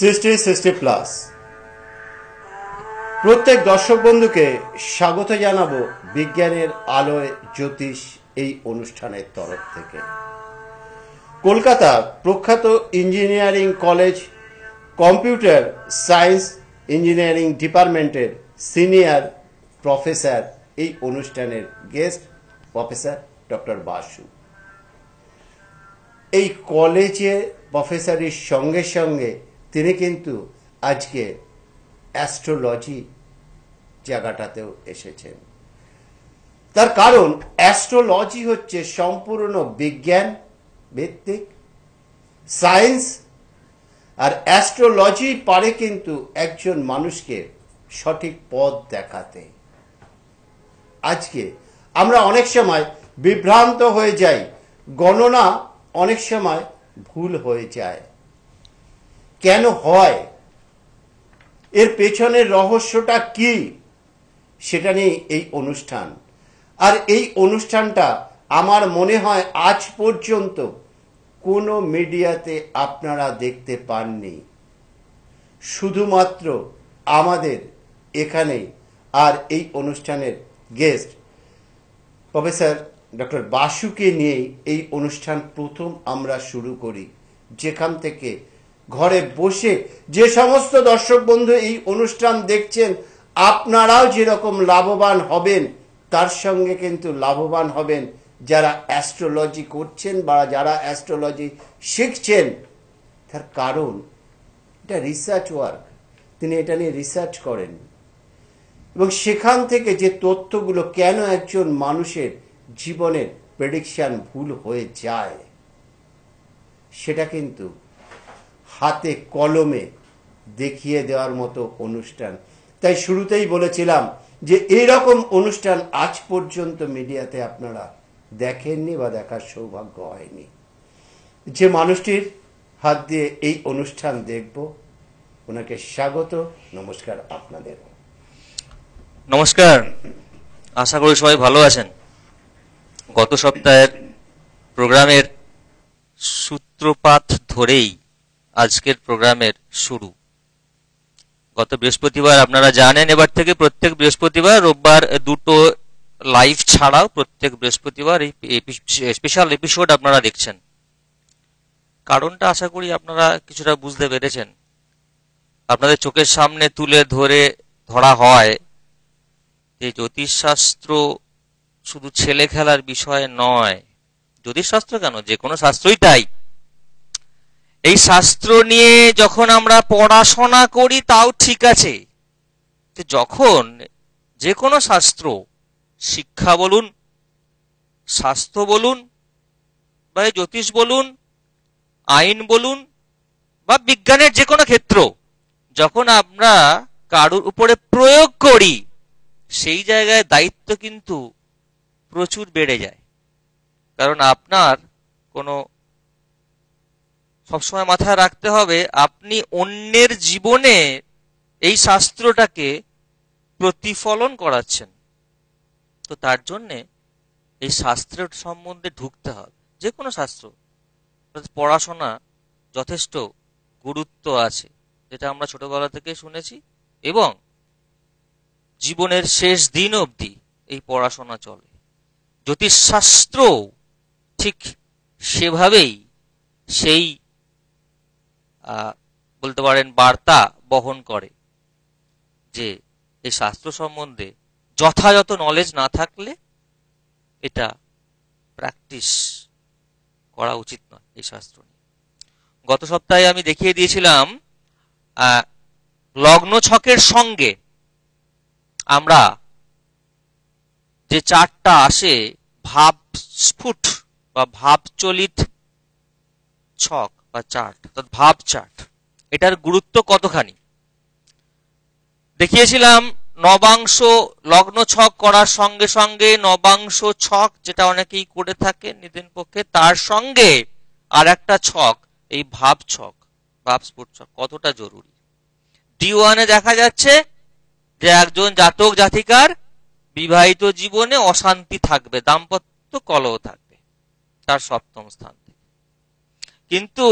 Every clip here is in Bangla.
সৃষ্টি সৃষ্টি প্লাস প্রত্যেক দর্শক বন্ধুকে স্বাগত জানাবো বিজ্ঞানের আলোয় জ্যোতিষ এই অনুষ্ঠানের তরফ থেকে কলকাতা প্রখ্যাত engineering college computer science engineering ডিপার্টমেন্টের সিনিয়র প্রফেসর এই অনুষ্ঠানের গেস্ট প্রফেসর ডক্টর বাসু এই কলেজে প্রফেসরের সঙ্গে সঙ্গে তিনি কিন্তু আজকে অ্যাস্ট্রোলজি জায়গাটাতেও এসেছেন তার কারণ অ্যাস্ট্রোলজি হচ্ছে সম্পূর্ণ বিজ্ঞান ভিত্তিক সায়েন্স আর অ্যাস্ট্রোলজি পারে কিন্তু একজন মানুষকে সঠিক পথ দেখাতে আজকে আমরা অনেক সময় বিভ্রান্ত হয়ে যাই গণনা অনেক সময় ভুল হয়ে যায় কেন হয় এর পেছনের রহস্যটা কি সেটা নিয়ে এই অনুষ্ঠান আর এই অনুষ্ঠানটা আমার মনে হয় আজ পর্যন্ত কোনো মিডিয়াতে আপনারা দেখতে পাননি শুধুমাত্র আমাদের এখানে আর এই অনুষ্ঠানের গেস্ট প্রফেসর ডক্টর বাসুকে নিয়েই এই অনুষ্ঠান প্রথম আমরা শুরু করি যেখান থেকে ঘরে বসে যে সমস্ত দর্শক বন্ধু এই অনুষ্ঠান দেখছেন আপনারাও যেরকম লাভবান হবেন তার সঙ্গে কিন্তু লাভবান হবেন যারা অ্যাস্ট্রোলজি করছেন বা যারা অ্যাস্ট্রোলজি শিখছেন তার কারণ এটা রিসার্চ ওয়ার্ক তিনি এটা নিয়ে রিসার্চ করেন এবং সেখান থেকে যে তথ্যগুলো কেন একজন মানুষের জীবনের প্রেডিকশান ভুল হয়ে যায় সেটা কিন্তু হাতে কলমে দেখিয়ে দেওয়ার মতো অনুষ্ঠান তাই শুরুতেই বলেছিলাম যে এরকম অনুষ্ঠান আজ পর্যন্ত মিডিয়াতে আপনারা দেখেননি বা দেখার সৌভাগ্য হয়নি যে মানুষটির হাত দিয়ে এই অনুষ্ঠান দেখব ওনাকে স্বাগত নমস্কার আপনাদের নমস্কার আশা করি সবাই ভালো আছেন গত সপ্তাহের প্রোগ্রামের সূত্রপাত ধরেই আজকের প্রোগ্রামের শুরু গত বৃহস্পতিবার আপনারা জানেন এবার থেকে প্রত্যেক বৃহস্পতিবার রোববার দুটো লাইভ ছাড়াও প্রত্যেক বৃহস্পতিবার এই স্পেশাল এপিসোড আপনারা দেখছেন কারণটা আশা করি আপনারা কিছুটা বুঝতে পেরেছেন আপনাদের চোখের সামনে তুলে ধরে ধরা হয় যে জ্যোতিষশাস্ত্র শুধু ছেলে খেলার বিষয় নয় জ্যোতিষশাস্ত্র কেন যে কোনো শাস্ত্রই তাই এই শাস্ত্র নিয়ে যখন আমরা পড়াশোনা করি তাও ঠিক আছে যখন যে কোনো শাস্ত্র শিক্ষা বলুন স্বাস্থ্য বলুন বা জ্যোতিষ বলুন আইন বলুন বা বিজ্ঞানের যে কোনো ক্ষেত্র যখন আমরা কারুর উপরে প্রয়োগ করি সেই জায়গায় দায়িত্ব কিন্তু প্রচুর বেড়ে যায় কারণ আপনার কোনো সবসময় মাথায় রাখতে হবে আপনি অন্যের জীবনে এই শাস্ত্রটাকে প্রতিফলন করাচ্ছেন তো তার জন্যে এই শাস্ত্রের সম্বন্ধে ঢুকতে হবে যে কোনো শাস্ত্র পড়াশোনা যথেষ্ট গুরুত্ব আছে যেটা আমরা ছোটবেলা থেকে শুনেছি এবং জীবনের শেষ দিন অবধি এই পড়াশোনা চলে জ্যোতিষশাস্ত্র ঠিক সেভাবেই সেই বলতে পারেন বার্তা বহন করে যে এই শাস্ত্র সম্বন্ধে যথাযথ নলেজ না থাকলে এটা প্র্যাকটিস করা উচিত নয় এই শাস্ত্র নিয়ে গত সপ্তাহে আমি দেখিয়ে দিয়েছিলাম লগ্ন ছকের সঙ্গে আমরা যে চারটা আসে ভাবস্ফুট বা ভাবচলিত ছক বা চার্ট অর্থাৎ ভাব চার্ট এটার গুরুত্ব কতখানি দেখিয়েছিলাম নবাংশ লগ্ন ছক করার সঙ্গে সঙ্গে নবাংশ ছক যেটা অনেকেই করে থাকে নিদিন পক্ষে তার সঙ্গে আর একটা ছক এই ভাব ছক ভাব স্ফুট ছক কতটা জরুরি ডি ওয়ানে দেখা যাচ্ছে যে একজন জাতক জাতিকার বিবাহিত জীবনে অশান্তি থাকবে দাম্পত্য কলহ থাকবে তার সপ্তম স্থান কিন্তু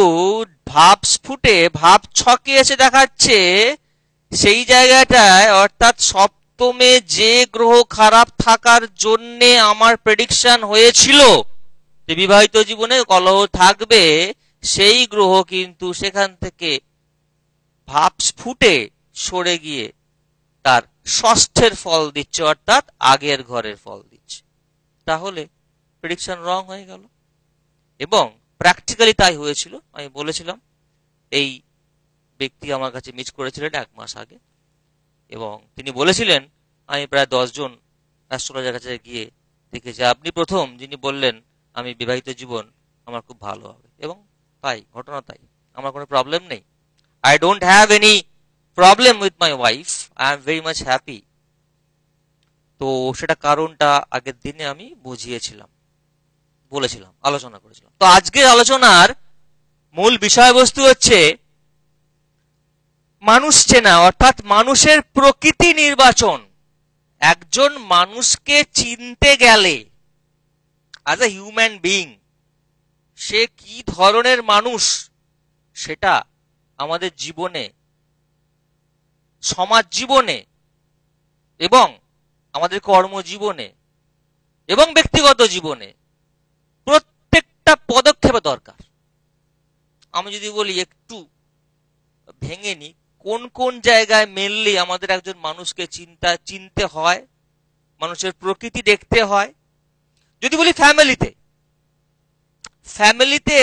ভাব স্ফুটে ভাব ছকে এসে দেখাচ্ছে সেই জায়গাটায় অর্থাৎ সপ্তমে যে গ্রহ খারাপ থাকার জন্যে আমার প্রেডিকশন হয়েছিল যে বিবাহিত জীবনে কলহ থাকবে সেই গ্রহ কিন্তু সেখান থেকে ভাব স্ফুটে সরে গিয়ে তার ষষ্ঠের ফল দিচ্ছে অর্থাৎ আগের ঘরের ফল দিচ্ছে তাহলে প্রেডিকশন রং হয়ে গেল এবং প্র্যাকটিক্যালি তাই হয়েছিল আমি বলেছিলাম এই ব্যক্তি আমার কাছে মিস করেছিলেন এক মাস আগে এবং তিনি বলেছিলেন আমি প্রায় দশজন অ্যাস্ট্রোলজার কাছে গিয়ে দেখেছি আপনি প্রথম যিনি বললেন আমি বিবাহিত জীবন আমার খুব ভালো হবে এবং তাই ঘটনা তাই আমার কোনো প্রবলেম নেই I don't have any problem with my wife I am very much happy তো সেটা কারণটা আগের দিনে আমি বুঝিয়েছিলাম বলেছিলাম আলোচনা করেছিলাম তো আজকের আলোচনার মূল বিষয়বস্তু হচ্ছে মানুষ চেনা অর্থাৎ মানুষের প্রকৃতি নির্বাচন একজন মানুষকে চিনতে গেলে অ্যাজ এ হিউম্যান বিং সে কি ধরনের মানুষ সেটা আমাদের জীবনে সমাজ জীবনে এবং আমাদের কর্মজীবনে এবং ব্যক্তিগত জীবনে একটা পদক্ষেপে দরকার আমি যদি বলি একটু ভেঙে নি কোন কোন জায়গায় মেনলি আমাদের একজন মানুষকে চিন্তা চিনতে হয় মানুষের প্রকৃতি দেখতে হয় যদি বলি ফ্যামিলিতে ফ্যামিলিতে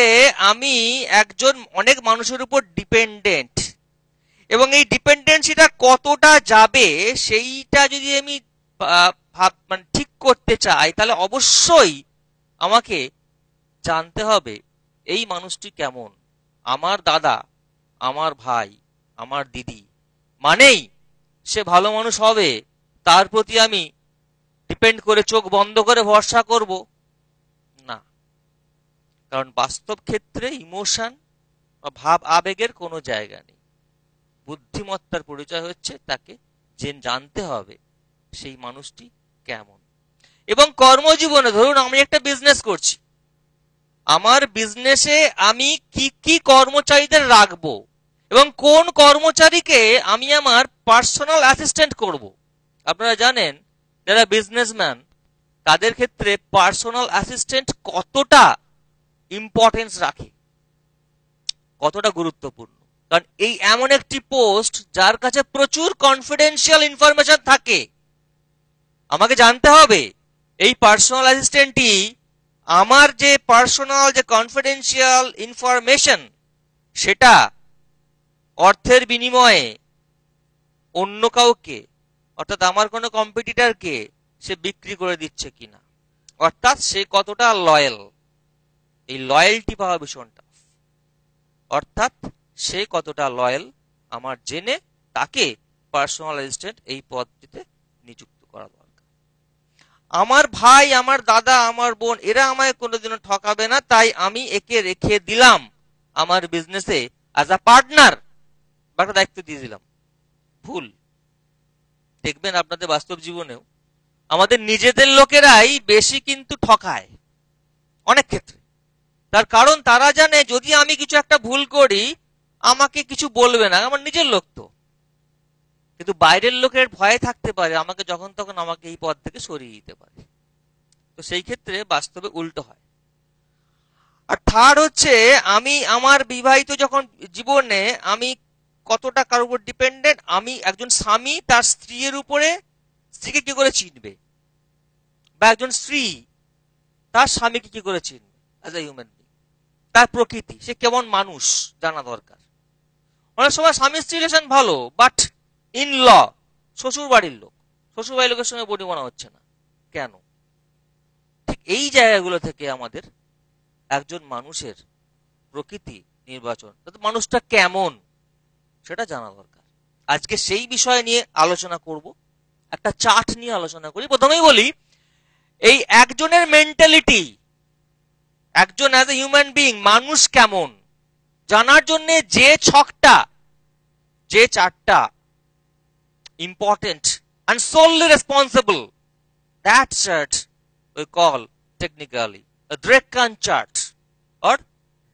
আমি একজন অনেক মানুষের উপর ডিপেন্ডেন্ট এবং এই ডিপেন্ডেন্সিটা কতটা যাবে সেইটা যদি আমি মানে ঠিক করতে চাই তাহলে অবশ্যই আমাকে জানতে হবে এই মানুষটি কেমন আমার দাদা আমার ভাই আমার দিদি মানেই সে ভালো মানুষ হবে তার প্রতি আমি ডিপেন্ড করে চোখ বন্ধ করে ভরসা করব না কারণ বাস্তব ক্ষেত্রে ইমোশন বা ভাব আবেগের কোনো জায়গা নেই বুদ্ধিমত্তার পরিচয় হচ্ছে তাকে যে জানতে হবে সেই মানুষটি কেমন এবং কর্মজীবনে ধরুন আমি একটা বিজনেস করছি আমার বিজনেসে আমি কি কি কর্মচারীদের রাখব এবং কোন কর্মচারীকে আমি আমার পার্সোনাল অ্যাসিস্ট্যান্ট করব। আপনারা জানেন যারা বিজনেসম্যান তাদের ক্ষেত্রে পার্সোনাল অ্যাসিস্ট্যান্ট কতটা ইম্পর্টেন্স রাখে কতটা গুরুত্বপূর্ণ কারণ এই এমন একটি পোস্ট যার কাছে প্রচুর কনফিডেন্সিয়াল ইনফরমেশন থাকে আমাকে জানতে হবে এই পার্সোনাল অ্যাসিস্ট্যান্টটি আমার যে পার্সোনাল যে কনফিডেন্সিয়াল ইনফরমেশন সেটা অর্থের বিনিময়ে অন্য কাউকে অর্থাৎ আমার কোনো কম্পিটিটারকে সে বিক্রি করে দিচ্ছে কিনা অর্থাৎ সে কতটা লয়াল এই লয়েলটি পাওয়া ভীষণ টাফ অর্থাৎ সে কতটা লয়াল আমার জেনে তাকে পার্সোনাল অ্যাসিস্ট্যান্ট এই পদটিতে নিযুক্ত করা দরকার আমার ভাই আমার দাদা আমার বোন এরা আমায় কোনোদিনও ঠকাবে না তাই আমি একে রেখে দিলাম আমার বিজনেসে অ্যাজ আ পার্টনার বা দায়িত্ব দিয়ে দিলাম ভুল দেখবেন আপনাদের বাস্তব জীবনেও আমাদের নিজেদের লোকেরাই বেশি কিন্তু ঠকায় অনেক ক্ষেত্রে তার কারণ তারা জানে যদি আমি কিছু একটা ভুল করি আমাকে কিছু বলবে না আমার নিজের লোক তো কিন্তু বাইরের লোকের ভয়ে থাকতে পারে আমাকে যখন তখন আমাকে এই পদ থেকে সরিয়ে দিতে পারে তো সেই ক্ষেত্রে বাস্তবে উল্টো হয় আর থার্ড হচ্ছে আমি আমার বিবাহিত যখন জীবনে আমি কতটা কারোর উপর ডিপেন্ডেন্ট আমি একজন স্বামী তার স্ত্রীর উপরে স্ত্রীকে কি করে চিনবে বা একজন স্ত্রী তার স্বামীকে কি করে চিনবে অ্যাজ এ হিউম্যান বিং তার প্রকৃতি সে কেমন মানুষ জানা দরকার অনেক সময় স্বামী স্ত্রী রিলেশন ভালো বাট ইন ল শ্বশুর বাড়ির লোক শ্বশুর বাড়ির লোকের সঙ্গে বডি মানা হচ্ছে না কেন ঠিক এই জায়গাগুলো থেকে আমাদের একজন মানুষের প্রকৃতি নির্বাচন মানুষটা কেমন সেটা জানা দরকার আজকে সেই বিষয় নিয়ে আলোচনা করব একটা চাট নিয়ে আলোচনা করি প্রথমেই বলি এই একজনের মেন্টালিটি একজন অ্যাজ এ হিউম্যান বিং মানুষ কেমন জানার জন্য যে ছকটা যে চারটা important, and solely responsible. That chart we call technically a Drekkan chart or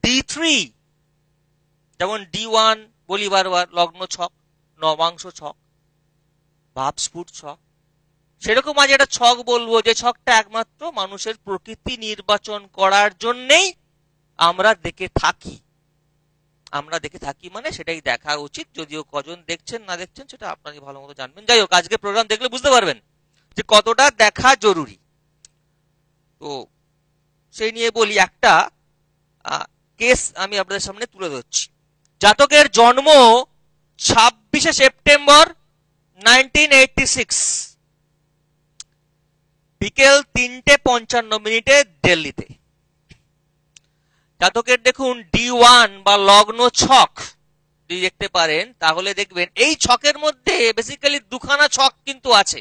D3. যেমন D1 বলি বারবার লগ্ন ছক নবাংশ ছক ভাবস্ফুট ছক সেরকম আজ একটা ছক বলবো যে ছকটা একমাত্র মানুষের প্রকৃতি নির্বাচন করার জন্যেই আমরা দেখে থাকি আমরা দেখে থাকি মানে সেটাই দেখা উচিত যদিও কজন দেখছেন না দেখছেন সেটা আপনাকে ভালো মতো জানবেন যাই হোক আজকে প্রোগ্রাম দেখলে বুঝতে পারবেন যে কতটা দেখা জরুরি তো সেই নিয়ে বলি একটা কেস আমি আপনাদের সামনে তুলে ধরছি জাতকের জন্ম ছাব্বিশে সেপ্টেম্বর নাইনটিন বিকেল তিনটে পঞ্চান্ন মিনিটে দিল্লিতে জাতকের দেখুন ডি ওয়ান বা লগ্ন ছক যদি দেখতে পারেন তাহলে দেখবেন এই ছকের মধ্যে বেসিক্যালি দুখানা ছক কিন্তু আছে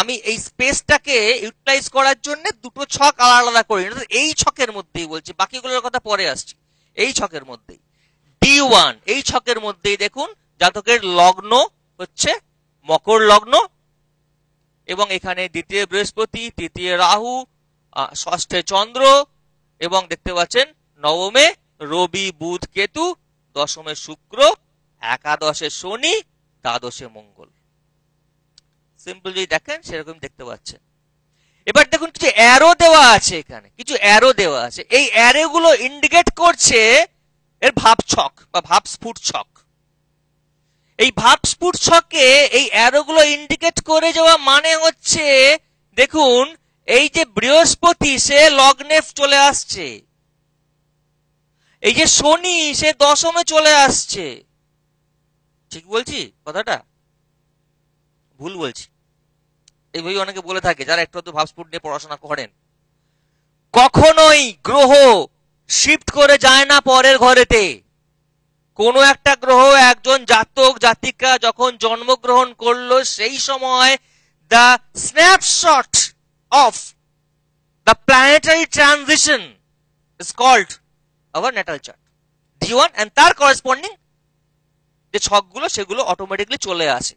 আমি এই স্পেসটাকে ইউটিলাইজ করার জন্য দুটো ছক আলাদা আলাদা করি এই ছকের মধ্যেই বলছি বাকিগুলোর কথা পরে আসছি এই ছকের মধ্যেই ডি ওয়ান এই ছকের মধ্যেই দেখুন জাতকের লগ্ন হচ্ছে মকর লগ্ন এবং এখানে দ্বিতীয় বৃহস্পতি তৃতীয় রাহু ষষ্ঠে চন্দ্র এবং দেখতে পাচ্ছেন নবমে রবি বুধ কেতু দশমে শুক্র একাদশে শনি দ্বাদশে মঙ্গল সিম্পল যদি দেখেন সেরকম দেখতে পাচ্ছেন এবার দেখুন কিছু অ্যারো দেওয়া আছে এখানে কিছু অ্যারো দেওয়া আছে এই অ্যারো গুলো ইন্ডিকেট করছে এর ভাব ছক বা ভাব স্ফুট ছক এই ভাব স্ফুট ছকে এই অ্যারো গুলো ইন্ডিকেট করে যাওয়া মানে হচ্ছে দেখুন এই যে বৃহস্পতি সে লগ্নে চলে আসছে এই যে শনি সে দশমে চলে আসছে ঠিক বলছি কথাটা ভুল বলছি এইভাবে অনেকে বলে থাকে যারা একটু হয়তো ভাবস্ফুট নিয়ে পড়াশোনা করেন কখনোই গ্রহ শিফট করে যায় না পরের ঘরেতে কোনো একটা গ্রহ একজন জাতক জাতিকা যখন জন্মগ্রহণ করলো সেই সময় the snapshot of the planetary transition is called our natal chart. D1 and তার corresponding যে ছকগুলো সেগুলো অটোমেটিকলি চলে আসে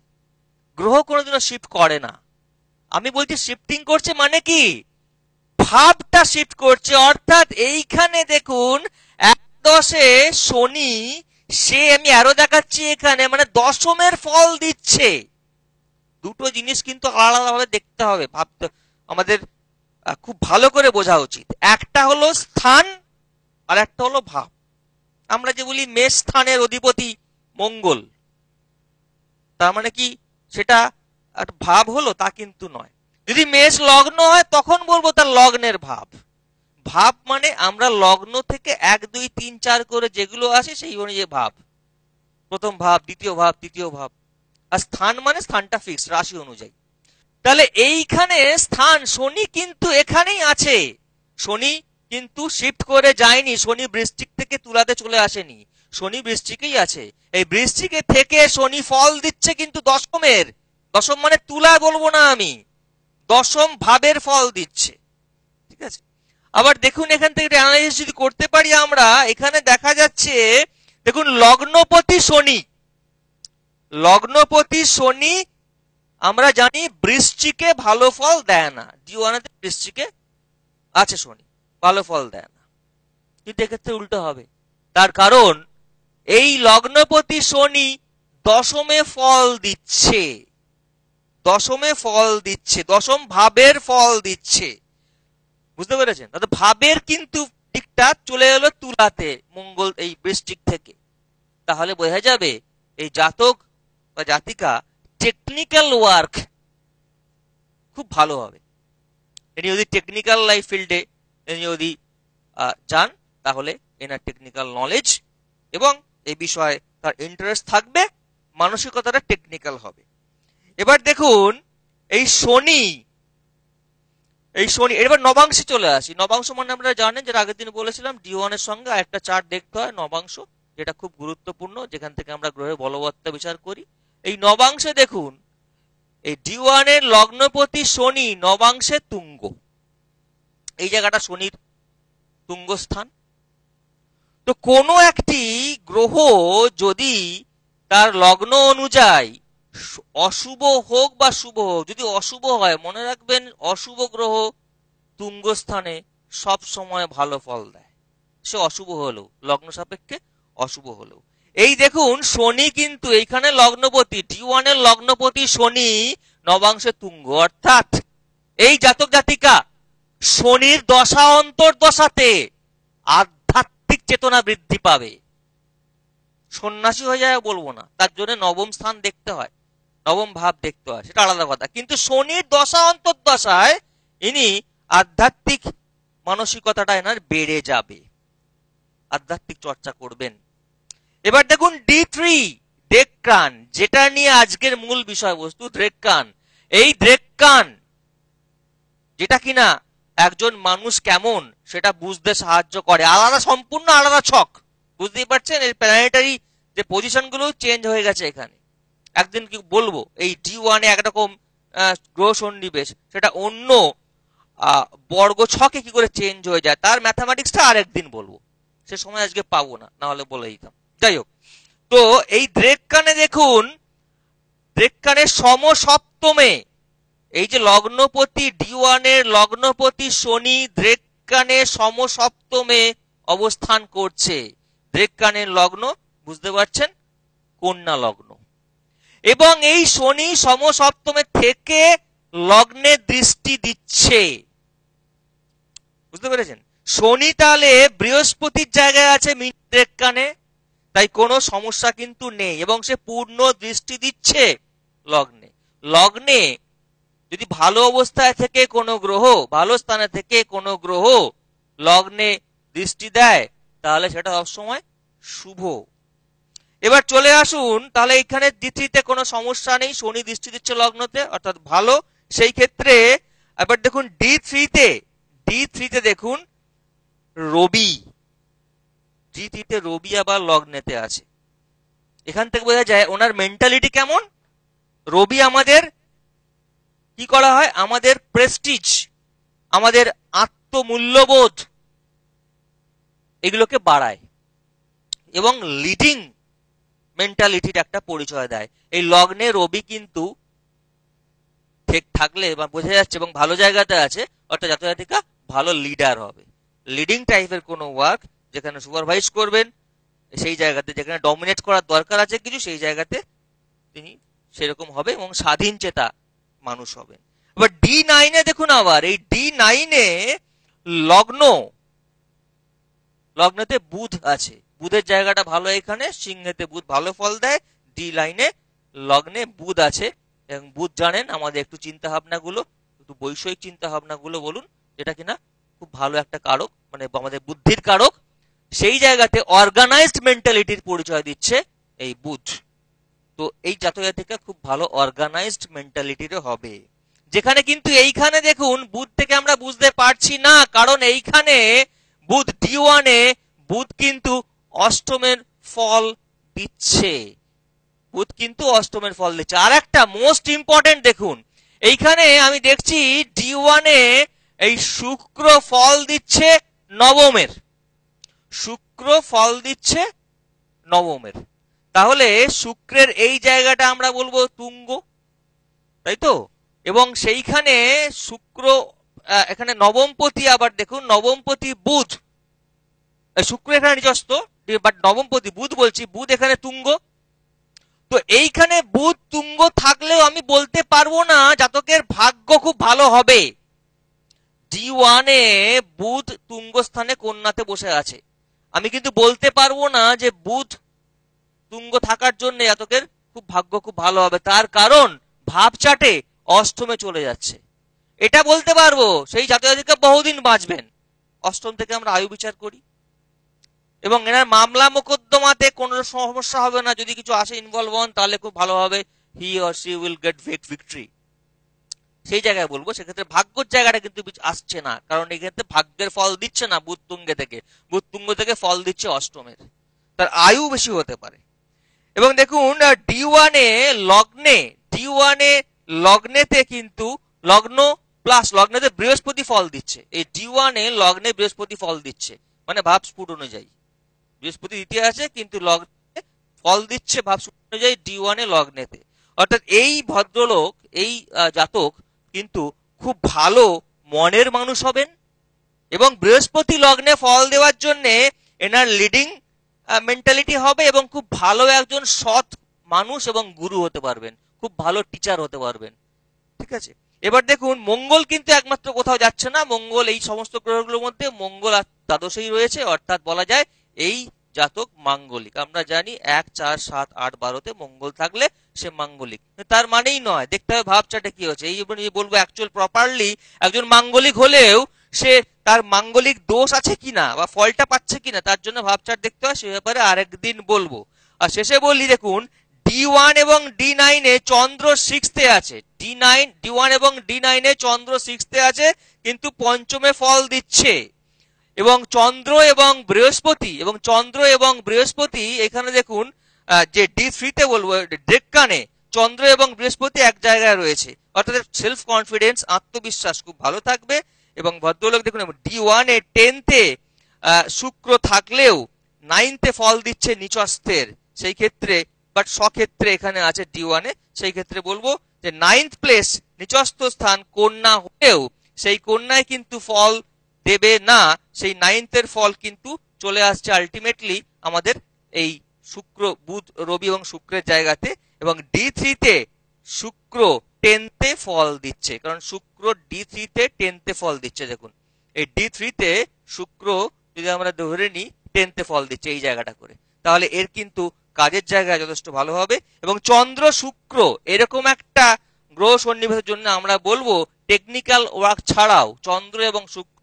গ্রহ কোনোদিনও শিফট করে না আমি বলছি শিফটিং করছে মানে কি ভাবটা শিফট করছে অর্থাৎ এইখানে দেখুন এক দশে শনি সে আমি আরো দেখাচ্ছি এখানে মানে দশমের ফল দিচ্ছে দুটো জিনিস কিন্তু আলাদাভাবে দেখতে হবে ভাবতে আমাদের খুব ভালো করে বোঝা উচিত একটা হলো স্থান আর একটা হলো ভাব আমরা যে বলি মেষ স্থানের অধিপতি মঙ্গল তার মানে কি সেটা ভাব হলো তা কিন্তু নয় যদি মেষ লগ্ন হয় তখন বলবো তার লগ্নের ভাব ভাব মানে আমরা লগ্ন থেকে এক দুই তিন চার করে যেগুলো আসে সেই অনুযায়ী ভাব প্রথম ভাব দ্বিতীয় ভাব তৃতীয় ভাব আর স্থান মানে স্থানটা ফিক্স রাশি অনুযায়ী তাহলে এইখানে স্থান শনি কিন্তু এখানেই আছে শনি কিন্তু শিফট করে যায়নি শনি বৃষ্টিক থেকে তুলাতে চলে আসেনি শনি বৃষ্টিকেই আছে এই বৃষ্টিকে থেকে শনি ফল দিচ্ছে কিন্তু দশমের দশম মানে তুলা বলবো না আমি দশম ভাবের ফল দিচ্ছে ঠিক আছে আবার দেখুন এখান থেকে অ্যানালাইসিস যদি করতে পারি আমরা এখানে দেখা যাচ্ছে দেখুন লগ্নপতি শনি লগ্নপতি শনি আমরা জানি বৃষ্টিকে ভালো ফল দেয় না ডিওয়ানাতে বৃষ্টিকে আছে আচ্ছা শনি ভালো ফল দেয় না কিন্তু এক্ষেত্রে উল্টো হবে তার কারণ এই লগ্নপতি শনি দশমে ফল দিচ্ছে দশমে ফল দিচ্ছে দশম ভাবের ফল দিচ্ছে বুঝতে পেরেছেন তাহলে ভাবের কিন্তু দিকটা চলে এলো তুলাতে মঙ্গল এই বৃষ্টিক থেকে তাহলে বোঝা যাবে এই জাতক বা জাতিকা টেকনিক্যাল ওয়ার্ক খুব ভালো হবে এনি যদি টেকনিক্যাল লাইফ ফিল্ডে এনি যদি যান তাহলে এনার টেকনিক্যাল নলেজ এবং এই বিষয়ে তার ইন্টারেস্ট থাকবে মানসিকতাটা টেকনিক্যাল হবে এবার দেখুন এই শনি এই শনি এবার নবাংশে চলে আসি নবাংশ মানে আপনারা জানেন যেটা আগের দিন বলেছিলাম ডি সঙ্গে একটা চার্ট দেখতে হয় নবাংশ যেটা খুব গুরুত্বপূর্ণ যেখান থেকে আমরা গ্রহে বলবত্তা বিচার করি এই নবাংশে দেখুন এই ডিওয়ানের লগ্নপতি শনি নবাংশে তুঙ্গ এই জায়গাটা শনির তুঙ্গস্থান তো কোনো একটি গ্রহ যদি তার লগ্ন অনুযায়ী অশুভ হোক বা শুভ হোক যদি অশুভ হয় মনে রাখবেন অশুভ গ্রহ তুঙ্গস্থানে সব সময় ভালো ফল দেয় সে অশুভ হলেও লগ্ন সাপেক্ষে অশুভ হলেও এই দেখুন শনি কিন্তু এইখানে লগ্নপতি টি ওয়ানের লগ্নপতি শনি নবাংশে তুঙ্গ অর্থাৎ এই জাতক জাতিকা শনির দশা অন্তর দশাতে আধ্যাত্মিক চেতনা বৃদ্ধি পাবে সন্ন্যাসী হয়ে যায় বলবো না তার জন্য নবম স্থান দেখতে হয় নবম ভাব দেখতে হয় সেটা আলাদা কথা কিন্তু শনির দশা অন্তর্দশায় ইনি আধ্যাত্মিক মানসিকতাটা এনার বেড়ে যাবে আধ্যাত্মিক চর্চা করবেন এবার দেখুন ডি থ্রি ড্রেক্কান যেটা নিয়ে আজকের মূল বিষয়বস্তু ড্রেকান এই ড্রেকান যেটা কিনা একজন মানুষ কেমন সেটা বুঝতে সাহায্য করে আলাদা সম্পূর্ণ আলাদা ছক বুঝতেই পারছেন এর প্ল্যানেটারি যে পজিশনগুলো চেঞ্জ হয়ে গেছে এখানে একদিন কি বলবো এই ডি ওয়ানে একরকম গ্রহ সন্নিবেশ সেটা অন্য বর্গ ছকে কি করে চেঞ্জ হয়ে যায় তার ম্যাথামেটিক্সটা আরেকদিন বলবো সে সময় আজকে পাবো না না হলে বলে দিতাম যাই হোক তো এই কানে দেখুন দ্রেক্কানে সমসপ্তমে এই যে লগ্নপতি ডি ওয়ানের লগ্নপতি শনি দ্রেক্কানে সমসপ্তমে অবস্থান করছে দ্রেক্কানের লগ্ন বুঝতে পারছেন কন্যা লগ্ন এবং এই শনি সমসপ্তমে থেকে লগ্নে দৃষ্টি দিচ্ছে বুঝতে পেরেছেন শনি তাহলে বৃহস্পতির জায়গায় আছে মিত্রের কানে তাই কোনো সমস্যা কিন্তু নেই এবং সে পূর্ণ দৃষ্টি দিচ্ছে লগ্নে লগ্নে যদি ভালো অবস্থায় থেকে কোনো গ্রহ ভালো স্থানে থেকে কোনো গ্রহ লগ্নে দৃষ্টি দেয় তাহলে সেটা সবসময় শুভ এবার চলে আসুন তাহলে এখানে দ্বিতীয়তে কোনো সমস্যা নেই শনি দৃষ্টি দিচ্ছে লগ্নতে অর্থাৎ ভালো সেই ক্ষেত্রে এবার দেখুন ডি থ্রিতে ডি থ্রিতে দেখুন রবি টিতে রবিয়া বা লগ্নেতে আছে এখান থেকে বোঝা যায় ওনার মেন্টালিটি কেমন রবি আমাদের কি করা হয় আমাদের প্রেস্টিজ আমাদের আত্মমূল্যবোধ এগুলোকে বাড়ায় এবং লিডিং মেন্টালিটির একটা পরিচয় দেয় এই লগ্নে রবি কিন্তু ঠিক থাকলে বা বোঝা যাচ্ছে এবং ভালো জায়গাতে আছে অর্থাৎ জাতজাতিকা ভালো লিডার হবে লিডিং টাইপের কোনো ওয়ার্ক যেখানে সুপারভাইজ করবেন সেই জায়গাতে যেখানে ডমিনেট করার দরকার আছে কিছু সেই জায়গাতে তিনি সেরকম হবে এবং স্বাধীন চেতা মানুষ হবেন এবার ডি নাইনে দেখুন আবার এই ডি নাইনে লগ্ন লগ্নতে বুধ আছে বুধের জায়গাটা ভালো এখানে সিংহেতে বুধ ভালো ফল দেয় ডি লাইনে লগ্নে বুধ আছে এবং বুধ জানেন আমাদের একটু চিন্তা ভাবনাগুলো একটু বৈষয়িক চিন্তা ভাবনাগুলো বলুন যেটা কিনা খুব ভালো একটা কারক মানে আমাদের বুদ্ধির কারক সেই জায়গাতে অর্গানাইজড মেন্টালিটির পরিচয় দিচ্ছে এই বুধ তো এই জাতজাতিকা খুব ভালো অর্গানাইজড মেন্টালিটির হবে যেখানে কিন্তু এইখানে দেখুন বুধ থেকে আমরা বুঝতে পারছি না কারণ এইখানে বুধ ডি ওয়ানে বুধ কিন্তু অষ্টমের ফল দিচ্ছে বুধ কিন্তু অষ্টমের ফল দিচ্ছে আর একটা মোস্ট ইম্পর্টেন্ট দেখুন এইখানে আমি দেখছি ডি ওয়ানে এই শুক্র ফল দিচ্ছে নবমের শুক্র ফল দিচ্ছে নবমের তাহলে শুক্রের এই জায়গাটা আমরা বলবো তুঙ্গ তাই তো এবং সেইখানে শুক্র এখানে নবমপতি আবার দেখুন নবমপতি বুধ শুক্র এখানে নিজস্ব বাট নবমপতি বুধ বলছি বুধ এখানে তুঙ্গ তো এইখানে বুধ তুঙ্গ থাকলেও আমি বলতে পারবো না জাতকের ভাগ্য খুব ভালো হবে ডি ওয়ানে বুধ তুঙ্গ স্থানে কন্যাতে বসে আছে আমি কিন্তু বলতে পারবো না যে বুধ তুঙ্গ থাকার জন্য এতকের খুব ভাগ্য খুব ভালো হবে তার কারণ ভাব চাটে অষ্টমে চলে যাচ্ছে এটা বলতে পারবো সেই জাতীয় জাতিকে বহুদিন বাঁচবেন অষ্টম থেকে আমরা আয়ু বিচার করি এবং এনার মামলা মোকদ্দমাতে কোনো সমস্যা হবে না যদি কিছু আসে ইনভলভ হন তাহলে খুব ভালো হবে he or she will get victory সেই জায়গায় বলবো সেক্ষেত্রে ভাগ্যর জায়গাটা কিন্তু আসছে না কারণ এক্ষেত্রে ভাগ্যের ফল দিচ্ছে না বুধতুঙ্গে থেকে বুধতুঙ্গ থেকে ফল দিচ্ছে অষ্টমের তার আয়ু বেশি হতে পারে এবং দেখুন ডি ওয়ানে লগ্নে ডি ওয়ানে লগ্নেতে কিন্তু লগ্ন প্লাস লগ্নেতে বৃহস্পতি ফল দিচ্ছে এই ডি ওয়ানে লগ্নে বৃহস্পতি ফল দিচ্ছে মানে ভাব ভাবস্ফুট অনুযায়ী বৃহস্পতি দ্বিতীয় আছে কিন্তু লগ্নে ফল দিচ্ছে ভাব ভাবস্ফুট অনুযায়ী ডি ওয়ানে লগ্নেতে অর্থাৎ এই ভদ্রলোক এই জাতক কিন্তু খুব ভালো মনের মানুষ হবেন এবং বৃহস্পতি লগ্নে ফল দেওয়ার জন্যে এনার লিডিং মেন্টালিটি হবে এবং খুব ভালো একজন সৎ মানুষ এবং গুরু হতে পারবেন খুব ভালো টিচার হতে পারবেন ঠিক আছে এবার দেখুন মঙ্গল কিন্তু একমাত্র কোথাও যাচ্ছে না মঙ্গল এই সমস্ত গ্রহগুলোর মধ্যে মঙ্গল দ্বাদশেই রয়েছে অর্থাৎ বলা যায় এই জাতক মাঙ্গলিক আমরা জানি এক চার সাত আট বারোতে মঙ্গল থাকলে সে মাঙ্গলিক তার মানেই নয় দেখতে হবে ভাবচাটা কি হচ্ছে এই বলবো অ্যাকচুয়াল প্রপারলি একজন মাঙ্গলিক হলেও সে তার মাঙ্গলিক দোষ আছে কিনা বা ফলটা পাচ্ছে কিনা তার জন্য ভাবচার দেখতে হয় সে ব্যাপারে আরেকদিন বলবো আর শেষে বললি দেখুন ডি ওয়ান এবং ডি নাইনে চন্দ্র সিক্সতে আছে ডি নাইন ডি ওয়ান এবং ডি নাইনে চন্দ্র সিক্সতে আছে কিন্তু পঞ্চমে ফল দিচ্ছে এবং চন্দ্র এবং বৃহস্পতি এবং চন্দ্র এবং বৃহস্পতি এখানে দেখুন যে ডি থ্রিতে বলবো ডেক্কানে চন্দ্র এবং বৃহস্পতি এক জায়গায় রয়েছে অর্থাৎ সেলফ কনফিডেন্স আত্মবিশ্বাস খুব ভালো থাকবে এবং ভদ্রলোক দেখুন ডি ওয়ানে টেনতে শুক্র থাকলেও নাইনতে ফল দিচ্ছে নিচস্থের সেই ক্ষেত্রে বাট সক্ষেত্রে এখানে আছে ডি ওয়ানে সেই ক্ষেত্রে বলবো যে নাইনথ প্লেস নিচস্থ স্থান কন্যা হলেও সেই কন্যায় কিন্তু ফল দেবে না সেই নাইনথের ফল কিন্তু চলে আসছে আলটিমেটলি আমাদের এই শুক্র বুধ রবি এবং শুক্রের জায়গাতে এবং ডি থ্রিতে শুক্র টেনতে ফল দিচ্ছে কারণ শুক্র ডি থ্রিতে টেনতে ফল দিচ্ছে দেখুন এই ডি থ্রিতে শুক্র যদি আমরা ধরে নিই টেনতে ফল দিচ্ছে এই জায়গাটা করে তাহলে এর কিন্তু কাজের জায়গায় যথেষ্ট ভালো হবে এবং চন্দ্র শুক্র এরকম একটা গ্রহ সন্নিবেশের জন্য আমরা বলবো টেকনিক্যাল ওয়ার্ক ছাড়াও চন্দ্র এবং শুক্র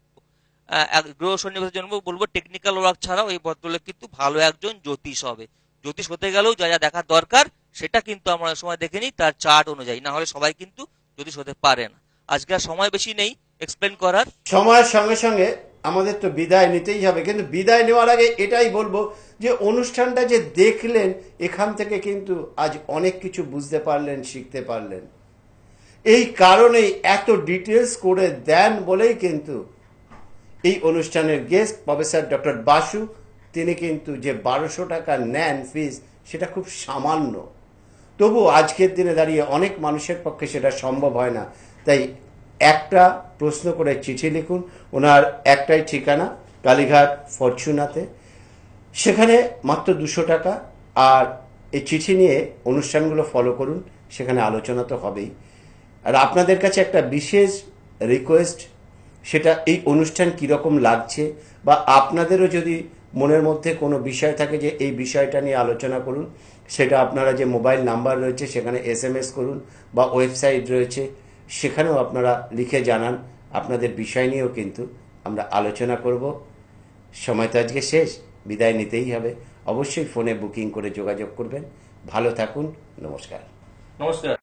গ্রহ শনি জন্ম বলবো টেকনিক্যাল ওয়ার্ক ছাড়াও এই ভদ্রলোক কিন্তু ভালো একজন জ্যোতিষ হবে জ্যোতিষ হতে গেলেও যা যা দেখার দরকার সেটা কিন্তু আমরা সময় দেখে নিই তার চার্ট অনুযায়ী না হলে সবাই কিন্তু জ্যোতিষ হতে পারে না আজকে সময় বেশি নেই এক্সপ্লেন করার সময়ের সঙ্গে সঙ্গে আমাদের তো বিদায় নিতেই হবে কিন্তু বিদায় নেওয়ার আগে এটাই বলবো যে অনুষ্ঠানটা যে দেখলেন এখান থেকে কিন্তু আজ অনেক কিছু বুঝতে পারলেন শিখতে পারলেন এই কারণেই এত ডিটেলস করে দেন বলেই কিন্তু এই অনুষ্ঠানের গেস্ট প্রফেসর ডক্টর বাসু তিনি কিন্তু যে বারোশো টাকা নেন ফিস সেটা খুব সামান্য তবু আজকের দিনে দাঁড়িয়ে অনেক মানুষের পক্ষে সেটা সম্ভব হয় না তাই একটা প্রশ্ন করে চিঠি লিখুন ওনার একটাই ঠিকানা কালীঘাট ফরচুনাতে সেখানে মাত্র দুশো টাকা আর এই চিঠি নিয়ে অনুষ্ঠানগুলো ফলো করুন সেখানে আলোচনা তো হবেই আর আপনাদের কাছে একটা বিশেষ রিকোয়েস্ট সেটা এই অনুষ্ঠান কীরকম লাগছে বা আপনাদেরও যদি মনের মধ্যে কোনো বিষয় থাকে যে এই বিষয়টা নিয়ে আলোচনা করুন সেটা আপনারা যে মোবাইল নাম্বার রয়েছে সেখানে এস করুন বা ওয়েবসাইট রয়েছে সেখানেও আপনারা লিখে জানান আপনাদের বিষয় নিয়েও কিন্তু আমরা আলোচনা করব সময় তো আজকে শেষ বিদায় নিতেই হবে অবশ্যই ফোনে বুকিং করে যোগাযোগ করবেন ভালো থাকুন নমস্কার নমস্কার